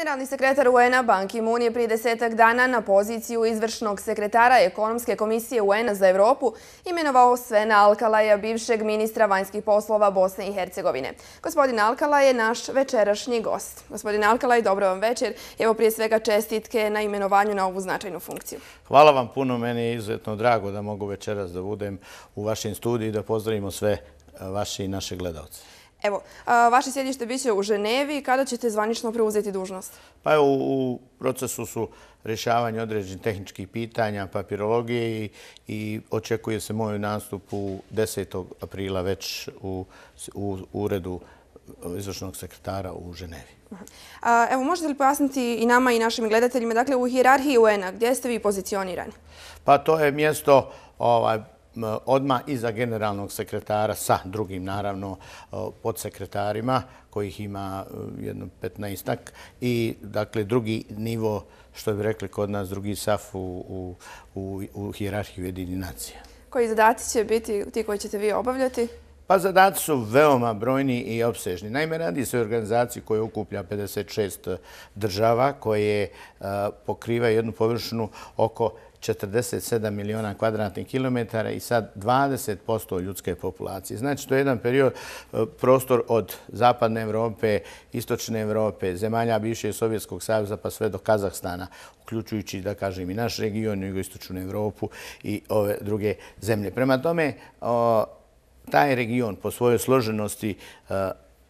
Generalni sekretar UN-a Ban Ki-moon je prije desetak dana na poziciju izvršnog sekretara Ekonomske komisije UN-a za Evropu imenovao Svena Alkalaja, bivšeg ministra vanjskih poslova Bosne i Hercegovine. Gospodin Alkalaj je naš večerašnji gost. Gospodin Alkalaj, dobro vam večer. Evo prije svega čestitke na imenovanju na ovu značajnu funkciju. Hvala vam puno. Meni je izuzetno drago da mogu večeras da budem u vašim studiju i da pozdravimo sve vaše i naše gledalce. Evo, vaše sjedište biće u Ženevi. Kada ćete zvanično preuzeti dužnost? Pa evo, u procesu su rješavanje određenih tehničkih pitanja, papirologije i očekuje se moj nastup u 10. aprila već u uredu izvršnog sekretara u Ženevi. Evo, možete li pojasniti i nama i našim gledateljima, dakle, u hirarhiji UN-a, gdje ste vi pozicionirani? Pa to je mjesto ovaj, odma iza generalnog sekretara sa drugim, naravno, e, podsekretarima, kojih ima e, jedno 15 petnaestak, i dakle drugi nivo, što bi rekli kod nas, drugi SAF u hijerarhiji Ujedini nacije. Koji zadaci će biti ti koji ćete vi obavljati? Pa zadaci su veoma brojni i obsežni. Naime, radi se organizaciji koja ukuplja 56 država koje e, pokriva jednu površinu oko 47 miliona kvadratnih kilometara i sad 20% ljudske populacije. Znači, to je jedan period, e, prostor od zapadne Evrope, istočne Evrope, zemalja bivše Sovjetskog savjeza pa sve do Kazahstana, uključujući, da kažem, i naš region, i istočnu Evropu i ove druge zemlje. Prema tome, taj region po svojoj složenosti e,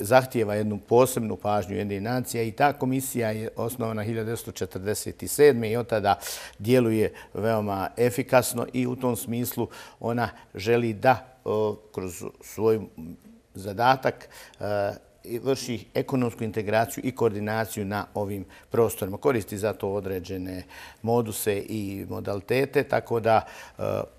zahtijeva jednu posebnu pažnju jedne nacije i ta komisija je osnovana 1947. i od tada djeluje veoma efikasno i u tom smislu ona želi da kroz svoj zadatak e, vrši ekonomsku integraciju i koordinaciju na ovim prostorima. Koristi za to određene moduse i modalitete, tako da e,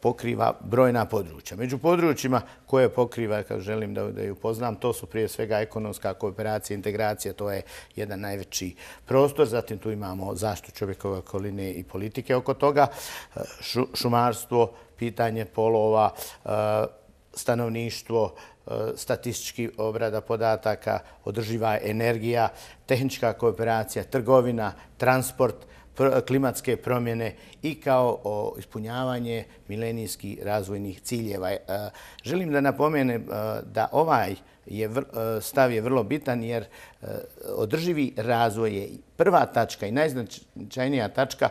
pokriva brojna područja. Među područjima koje pokriva, kao želim da ju poznam, to su prije svega ekonomska kooperacija, integracija, to je jedan najveći prostor. Zatim tu imamo zaštu čovjekove okoline i politike oko toga, e, šumarstvo, pitanje polova, e, stanovništvo, e, statistički obrada podataka, održiva energija, tehnička kooperacija, trgovina, transport, klimatske promjene i kao ispunjavanje milenijskih razvojnih ciljeva. E, želim da napomenem e, da ovaj stav je vrlo bitan jer održivi razvoj je prva tačka i najznačajnija tačka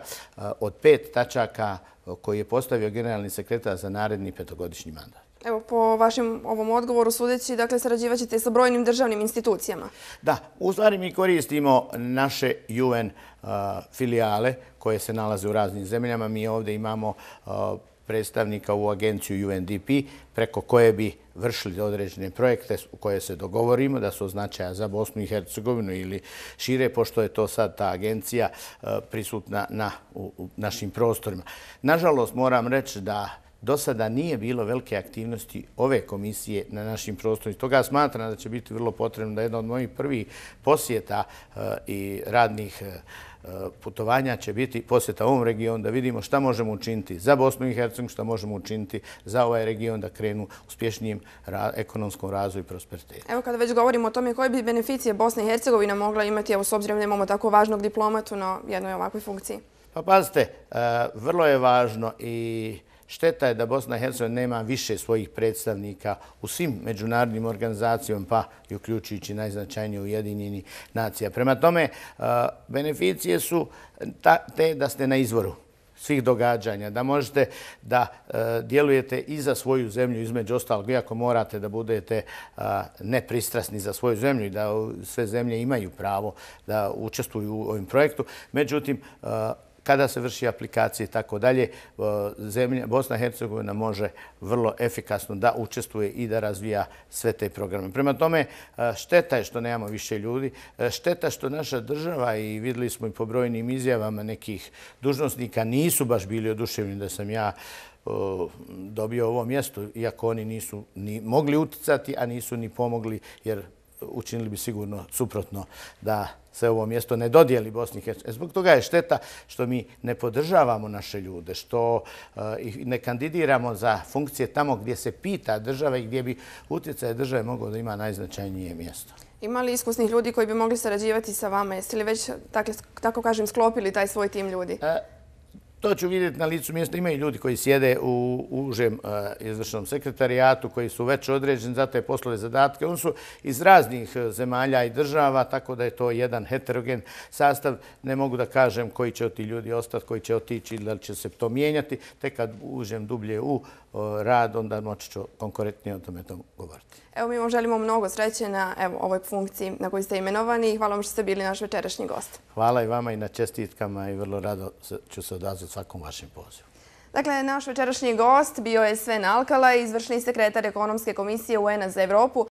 od pet tačaka koji je postavio generalni sekretar za naredni petogodišnji mandat. Evo, po vašem ovom odgovoru sudeći, dakle, sarađivat ćete sa brojnim državnim institucijama. Da, u stvari mi koristimo naše UN uh, filijale koje se nalaze u raznim zemljama. Mi ovdje imamo uh, predstavnika u agenciju UNDP preko koje bi vršili određene projekte u koje se dogovorimo da su značaja za Bosnu i Hercegovinu ili šire, pošto je to sad ta agencija uh, prisutna na našim prostorima. Nažalost, moram reći da do sada nije bilo velike aktivnosti ove komisije na našim prostorima. Toga smatram da će biti vrlo potrebno da jedna od mojih prvih posjeta e, i radnih e, putovanja će biti posjeta ovom regionu da vidimo šta možemo učiniti za Bosnu i Hercegovini, šta možemo učiniti za ovaj region da krenu uspješnijim ekonomskom razvoju i prosperitetu. Evo kada već govorimo o tome koje bi beneficije Bosna i Hercegovina mogla imati, evo s obzirom da imamo tako važnog diplomatu na jednoj ovakvoj funkciji. Pa pazite, e, vrlo je važno i... Šteta je da Bosna i Hercegovina nema više svojih predstavnika u svim međunarodnim organizacijom, pa i uključujući najznačajniji ujedinjeni nacija. Prema tome, e, beneficije su te da ste na izvoru svih događanja, da možete da e, djelujete i za svoju zemlju, između ostalog, iako morate da budete e, nepristrasni za svoju zemlju i da sve zemlje imaju pravo da učestvuju u ovim projektu. Međutim, kada se vrši aplikacije i tako dalje, Bosna i Hercegovina može vrlo efikasno da učestvuje i da razvija sve te programe. Prema tome, e, šteta je što nemamo više ljudi, e, šteta što naša država i videli smo i po brojnim izjavama nekih dužnostnika nisu baš bili oduševljeni da sam ja dobio ovo mjesto, iako oni nisu ni mogli uticati, a nisu ni pomogli, jer učinili bi sigurno suprotno da se ovo mjesto ne dodijeli Bosni i Hercegovini. E, zbog toga je šteta što mi ne podržavamo naše ljude, što eh, ih ne kandidiramo za funkcije tamo gdje se pita država i gdje bi utjecaje države mogo da ima najznačajnije mjesto. Ima li iskusnih ljudi koji bi mogli sarađivati sa vama? Jeste li već, dakle, tako kažem, sklopili taj svoj tim ljudi? Eh, To ću vidjeti na licu mjesta. Imaju ljudi koji sjede u užem e, izvršnom sekretarijatu, koji su već određeni za te poslove zadatke. Oni su iz raznih e, zemalja i država, tako da je to jedan heterogen sastav. Ne mogu da kažem koji će od ti ljudi ostati, koji će otići ili da li će se to mijenjati. Tek kad užem dublje u e, rad, onda moći ću konkurentnije o tome tom govoriti. Evo mi vam želimo mnogo sreće na ovoj funkciji na koju ste imenovani. Hvala vam što ste bili naš večerašnji gost. Hvala i vama i na čestitkama i vrlo rado ću se odazvati svakom vašem pozivu. Dakle, naš večerašnji gost bio je Sven Alkala, izvršni sekretar ekonomske komisije un za Evropu.